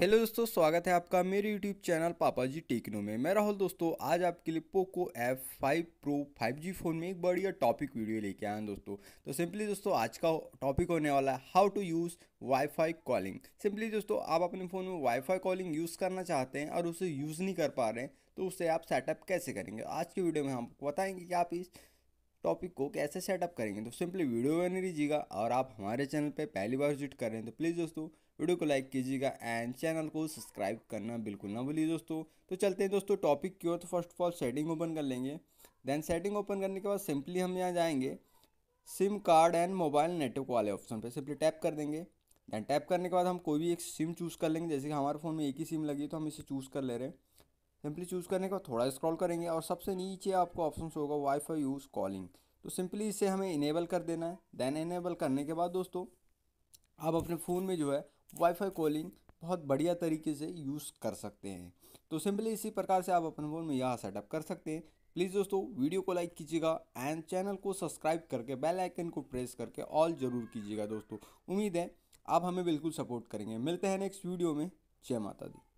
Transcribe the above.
hello दोस्तों स्वागत है आपका मेरे यूट्यूब चैनल पापा जी टेक्नो में मैं राहुल दोस्तों आज आपके लिए Poco F five pro five G phone में एक बढ़िया टॉपिक वीडियो लेके आया दोस्तों तो सिंपली दोस्तों आज का टॉपिक होने वाला है how to use WiFi calling simply दोस्तों आप अपने फ़ोन में वाईफाई कॉलिंग यूज़ करना चाहते हैं और उसे यूज़ नहीं कर पा रहे हैं तो उसे आप सेटअप कैसे करेंगे आज की वीडियो में हम आपको बताएंगे कि आप इस टॉपिक को कैसे सेटअप करेंगे तो सिंपली वीडियो बने लीजिएगा और आप हमारे चैनल पर पहली बार विजिट कर रहे हैं तो प्लीज़ दोस्तों वीडियो को लाइक कीजिएगा एंड चैनल को सब्सक्राइब करना बिल्कुल ना भूलिए दोस्तों तो चलते हैं दोस्तों टॉपिक की ओर तो first of all setting open कर लेंगे देन सेटिंग ओपन करने के बाद सिंपली हम यहाँ जाएंगे SIM card and mobile network वाले ऑप्शन पर सिंपली टैप कर देंगे दैन टैप करने के बाद हम कोई भी एक सिम चूज़ कर लेंगे जैसे कि हमारे फ़ोन में एक ही सिम लगी तो हम इसे चूज़ कर ले रहे हैं सिंपली चूज़ करने के बाद थोड़ा स्क्रॉल करेंगे और सबसे नीचे आपको ऑप्शन होगा वाईफाई यूज़ कॉलिंग तो सिंपली इसे हमें इनेबल कर देना है देन इनेबल करने के बाद दोस्तों आप अपने फ़ोन में जो है वाईफाई कॉलिंग बहुत बढ़िया तरीके से यूज़ कर सकते हैं तो सिंपली इसी प्रकार से आप अपने फ़ोन में यहाँ सेटअप कर सकते हैं प्लीज़ दोस्तों वीडियो को लाइक कीजिएगा एंड चैनल को सब्सक्राइब करके बेल आइकन को प्रेस करके ऑल ज़रूर कीजिएगा दोस्तों उम्मीद है आप हमें बिल्कुल सपोर्ट करेंगे मिलते हैं नेक्स्ट वीडियो में जय माता दी